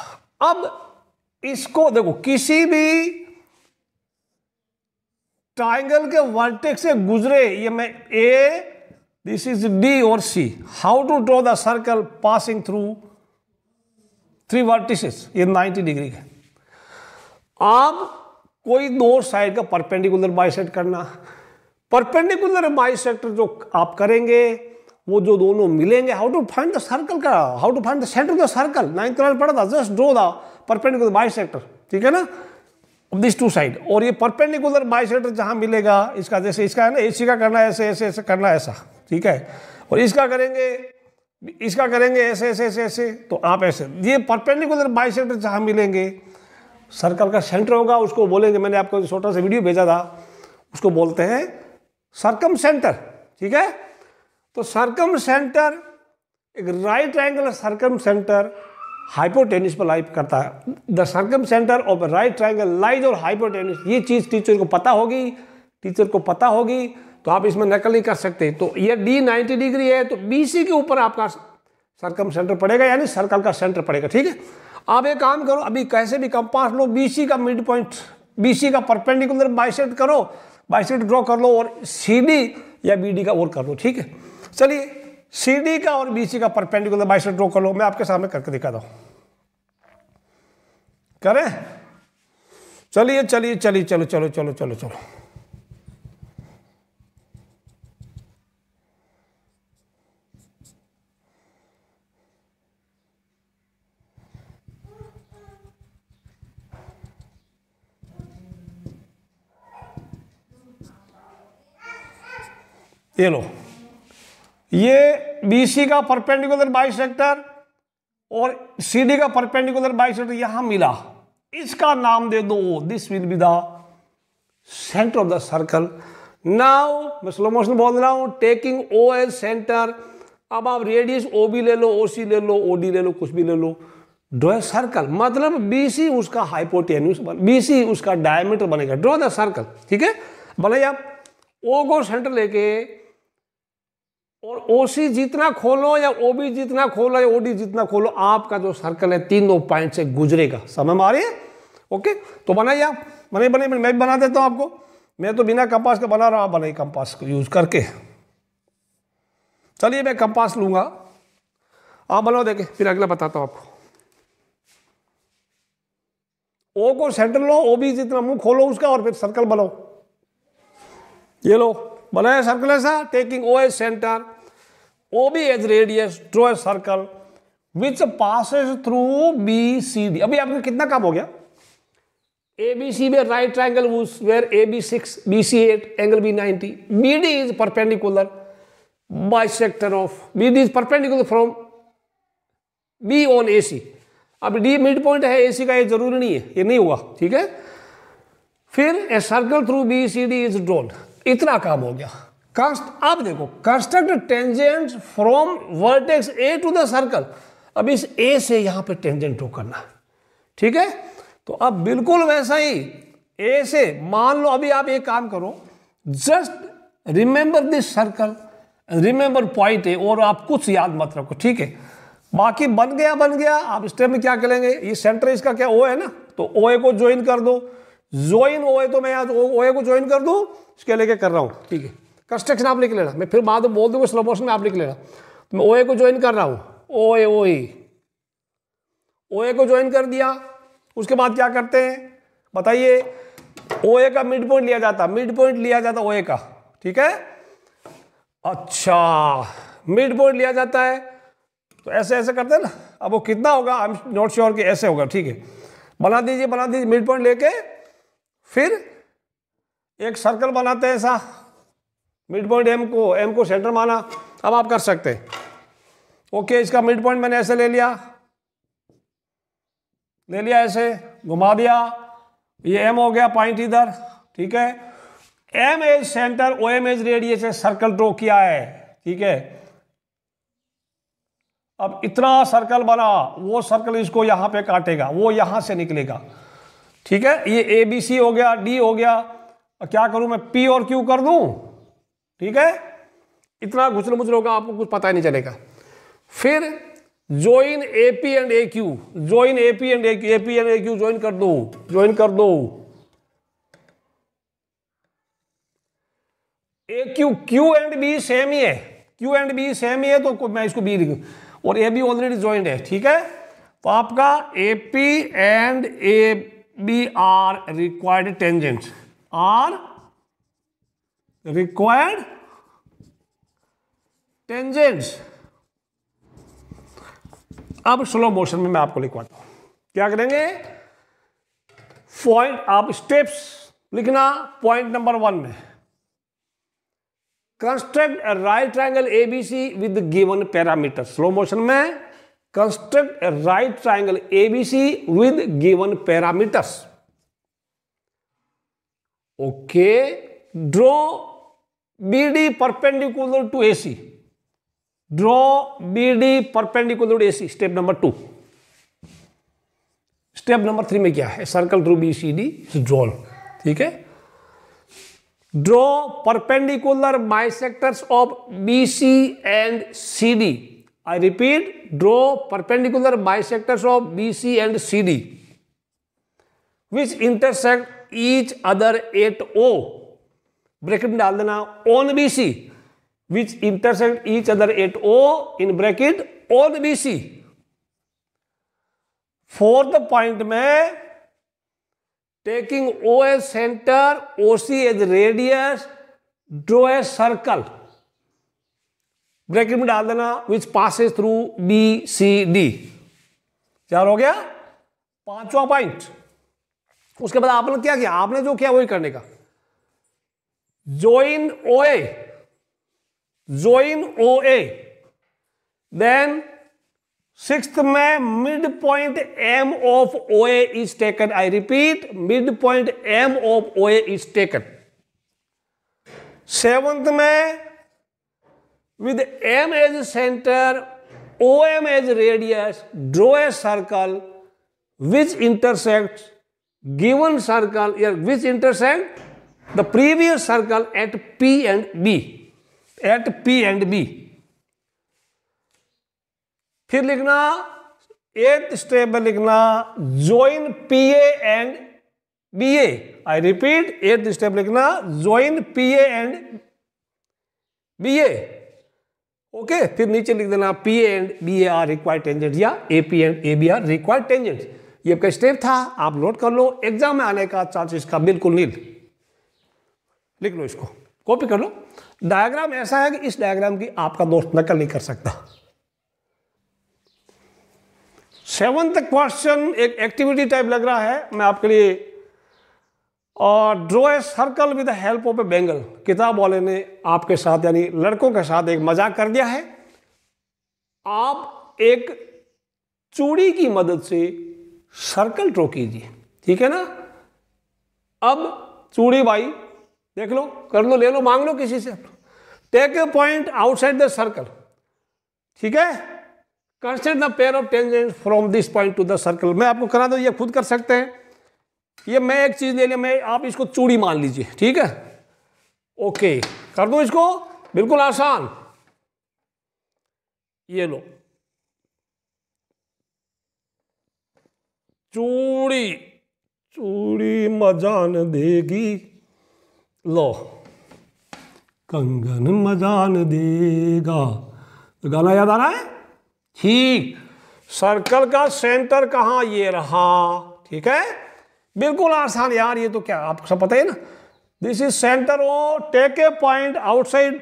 अब इसको देखो किसी भी ट्रायंगल के वर्टेक्स से गुजरे ये मैं ए दिस इज डी और C how to draw the circle passing through three vertices ये 90 डिग्री के आप कोई दो साइड का परपेंडिकुलर बाइसेट करना परपेंडिकुलर बाइसेक्टर जो आप करेंगे वो जो दोनों मिलेंगे how to find the circle का how to find the centre of the circle nine class पढ़ा था just draw the perpendicular bisector ठीक है ना दिस टू साइड और ये परपेंडिकुलर बाइसेक्टर जहाँ मिलेगा इसका जैसे इसका है ना इसी का करना ऐसे ऐसे ऐसे करना ऐसा ठीक है और इसका करेंगे इसका करेंगे ऐसे ऐसे ऐसे ऐसे तो आप ऐसे ये परपेंडिकुलर बाई सेक्टर जहाँ मिलेंगे सर्कल का सेंटर होगा उसको बोलेंगे मैंने आपको छोटा सा वीडियो भेजा था उसको बोलते हैं सर्कम सेंटर ठीक है तो सर्कम सेंटर एक right angle circumcentre hypotenuse पर लाइव करता है the circumcentre of right triangle lies और हाइपोटेनिस ये चीज़ टीचर को पता होगी टीचर को पता होगी तो आप इसमें नकल नहीं कर सकते तो ये डी 90 डिग्री है तो बी सी के ऊपर आपका सर्कम सेंटर पड़ेगा यानी सर्कल का सेंटर पड़ेगा ठीक है आप एक काम करो अभी कैसे भी कंपास लो बी सी का मिड पॉइंट बी सी का परपेंडिकुलर बाइसेट करो बाइसेट ड्रॉ कर लो और सी डी या बी डी का और कर लो ठीक है चलिए सी डी का और बी सी का परपेंडिकुलर बाइसेट ड्रॉ कर लो मैं आपके सामने करके दिखा दू करें चलिए चलिए चलिए चलो चलो चलो चलो चलो ये लो ये बीसी का परपेंडिकुलर बाई सेक्टर और सीडी का परपेंडिकुलर बाई सेक्टर यहां मिला इसका नाम दे दो this will be the centre of the circle now मैं स्लो मोशन बोल रहा हूं टेकिंग ओ एज सेंटर अब आप रेडियस ओ बी ले लो ओ सी ले लो ओ डी ले लो कुछ भी ले लो ड्रॉ सर्कल मतलब बी सी उसका हाइपोटेन्यूस बी सी उसका डायमीटर बनेगा ड्रॉ द सर्कल ठीक है भले आप ओ को सेंटर लेके और ओसी जितना खोलो या ओबी जितना खोलो या ओडी जितना खोलो आपका जो सर्कल है तीनों पॉइंट से गुजरेगा समय में आ रही है ओके तो बनाइए आप बने बने मैं भी बना देता हूँ आपको मैं तो बिना कंपास का बना रहा हूँ बनाई कंपास को यूज करके चलिए मैं कंपास लूंगा आप बनाओ देखे फिर अगला बताता हूँ आपको ओ को सेंटर लो ओ भी जितना मुंह खोलो उसका और फिर सर्कल बनाओ ये लो बनाया सर्कल ऐसा taking O as centre O B as radius draw circle which passes through B C D अभी आपका कितना काम हो गया ए बी सी में right triangle where A B six B C eight angle B ninety B D is perpendicular bisector of B D is perpendicular from B on A C अब D mid point है ए सी का यह जरूरी नहीं है ये नहीं हुआ ठीक है फिर a circle through B C D is drawn इतना काम हो गया अब देखो construct tangent from vertex A to the circle अब इस ए से यहां पे टेंजेंट ड्रो करना ठीक है तो अब बिल्कुल वैसा ही ए से मान लो अभी आप एक काम करो just remember this circle remember point A और आप कुछ याद मत रखो ठीक है बाकी बन गया बन गया आप स्टेप में क्या करेंगे ये सेंटर इसका क्या ओ है ना तो ओ ए को ज्वाइन कर दो ज्वाइन ओ ए तो मैं आज ओ ए को ज्वाइन कर दूं इसके लेके कर रहा हूं ठीक है कंस्ट्रक्शन आप लिख लेना मैं फिर बाद में बोल दूंगा स्लो मोशन में आप लिख लेना तो मैं ओ ए को ज्वाइन कर रहा हूँ ओ ए ओ ई ओ ए को ज्वाइन कर दिया उसके बाद क्या करते हैं बताइए ओ ए का मिड पॉइंट लिया जाता मिड पॉइंट लिया जाता ओ ए का ठीक है अच्छा मिड पॉइंट लिया जाता है तो ऐसे ऐसे करते हैं ना अब वो कितना होगा आई एम नॉट श्योर कि ऐसे होगा ठीक है बना दीजिए बना दीजिए मिड पॉइंट लेके फिर एक सर्कल बनाते हैं ऐसा मिड पॉइंट एम को एम को सेंटर माना अब आप कर सकते ओके इसका मिड पॉइंट मैंने ऐसे ले लिया ले लिया ऐसे घुमा दिया ये एम हो गया पॉइंट इधर ठीक है M as centre O M as radius circle draw किया है ठीक है अब इतना सर्कल बना वो सर्कल इसको यहां पे काटेगा वो यहां से निकलेगा ठीक है ये ए बी सी हो गया डी हो गया क्या करूं मैं पी और क्यू कर दूं ठीक है इतना घुसल मुचल होगा आपको कुछ पता ही नहीं चलेगा फिर join A P and A Q join A P and A P and A Q join कर दो ज्वाइन कर दो A Q Q and B same ही है क्यू एंड बी सेम ही है तो मैं इसको बी लिखू और ए बी ऑलरेडी ज्वाइंट है ठीक है तो आपका A P and A B are required tangent are required tangents अब स्लो मोशन में मैं आपको लिखवाता हूं क्या करेंगे पॉइंट आप स्टेप्स लिखना पॉइंट नंबर वन में construct right triangle ABC with given parameter slow motion में construct right triangle ABC with given parameters okay draw BD perpendicular to AC draw B D perpendicular A C step number two step number three में क्या है circle through B C D drawn ठीक है draw perpendicular sectors of B C and C D I repeat draw perpendicular sectors of B C and C D which intersect each other at O bracket में डाल देना on B C which intersect each other at O in bracket on BC. Fourth point में taking O as center, OC as radius, draw a circle. Bracket में डाल देना which passes through B C D चार हो गया पांचवा point उसके बाद आपने क्या किया आपने जो किया वही करने का ज्वाइन ओए join OA then sixth में midpoint M of OA is taken I repeat midpoint M of OA is taken seventh में with M as center OM as radius draw a circle which intersects given circle here which intersect the previous circle at P and B at P and B फिर लिखना eight step में लिखना join P A and B A I repeat eight step लिखना join P A and B A okay फिर नीचे लिख देना P A and B A are required tangent या A P and A B are required tangent ये आपका step था आप नोट कर लो एग्जाम में आने का चांस इसका बिल्कुल नील लिख लो इसको कॉपी कर लो डायग्राम ऐसा है कि इस डायग्राम की आपका दोस्त नकल नहीं कर सकता सेवंथ क्वेश्चन एक एक्टिविटी टाइप लग रहा है मैं आपके लिए और draw a circle with help of a bangle किताब वाले ने आपके साथ यानी लड़कों के साथ एक मजाक कर दिया है आप एक चूड़ी की मदद से सर्कल ड्रॉ कीजिए ठीक है ना अब चूड़ी भाई देख लो कर लो ले लो मांग लो किसी से take a point outside the circle ठीक है construct the pair of tangent from this point to the circle मैं आपको करा दो ये खुद कर सकते हैं ये मैं एक चीज़ ले लिया मैं आप इसको चूड़ी मान लीजिए ठीक है ओके कर दो इसको बिल्कुल आसान ये लो चूड़ी चूड़ी मजान देगी लो कंगन मदान देगा तो गाना याद आ रहा है ठीक सर्कल का सेंटर कहाँ ये रहा ठीक है बिल्कुल आसान यार ये तो क्या आपको सब पता है ना this is centre O take a point outside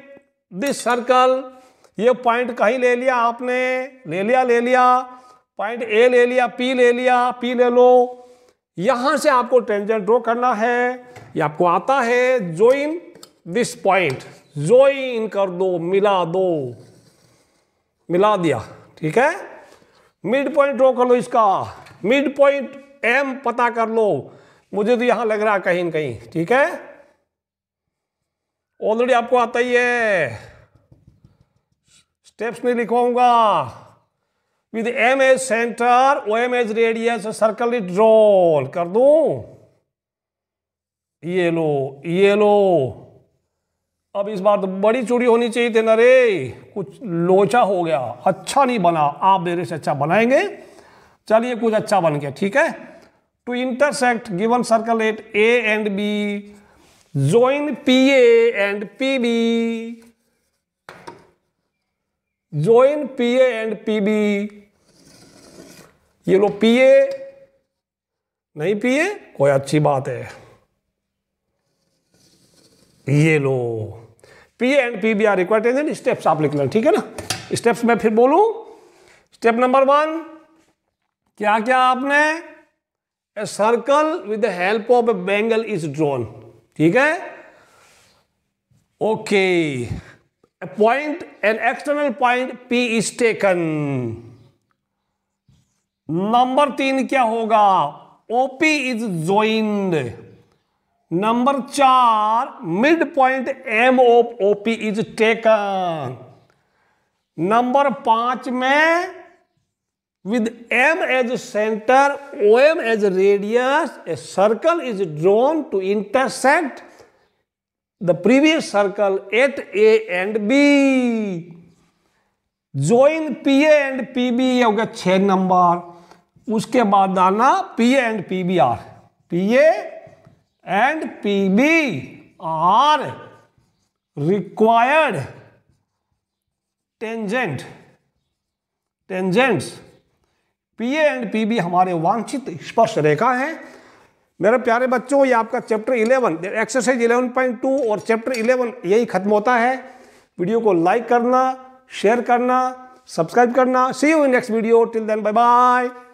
this circle ये पॉइंट कहीं ले लिया आपने ले लिया ले लिया पॉइंट ए ले लिया पी ले लिया पी ले लो यहां से आपको टेंजेंट ड्रॉ करना है ये आपको आता है ज्वाइन दिस पॉइंट ज्वाइन कर दो मिला दो मिला दिया ठीक है मिड पॉइंट ड्रॉ कर लो इसका मिड पॉइंट एम पता कर लो मुझे तो यहां लग रहा है कहीं कहीं ठीक है ऑलरेडी आपको आता ही है स्टेप्स नहीं लिखवाऊंगा with M as centre O M as radius circle it draw कर दू ये लो ये लो अब इस बार तो बड़ी चूड़ी होनी चाहिए थी ना रे कुछ लोचा हो गया अच्छा नहीं बना आप मेरे से अच्छा बनाएंगे चलिए कुछ अच्छा बन गया ठीक है to intersect given circle at A and B P A and P B and P A and P B ये लोग पिए नहीं पिए कोई अच्छी बात है ये लो P and P B are required steps आप लिख लें ठीक है ना स्टेप्स मैं फिर बोलूं स्टेप नंबर वन क्या क्या आपने a circle with the help of a bangle is drawn ठीक है okay point an external point P is taken number तीन क्या होगा ओपी इज ज्वाइंड नंबर चार mid point M OP is taken number पांच में with M as centre O M as radius a circle is drawn to intersect the previous circle at A and B join P A and P B हो गया छह number उसके बाद आना P and P B are P and P B are required tangent tangents P and P B हमारे वांछित स्पर्श रेखा है मेरे प्यारे बच्चों ये आपका चैप्टर 11 एक्सरसाइज 11.2 और चैप्टर 11 यही खत्म होता है वीडियो को लाइक करना शेयर करना सब्सक्राइब करना see you in next video till then bye bye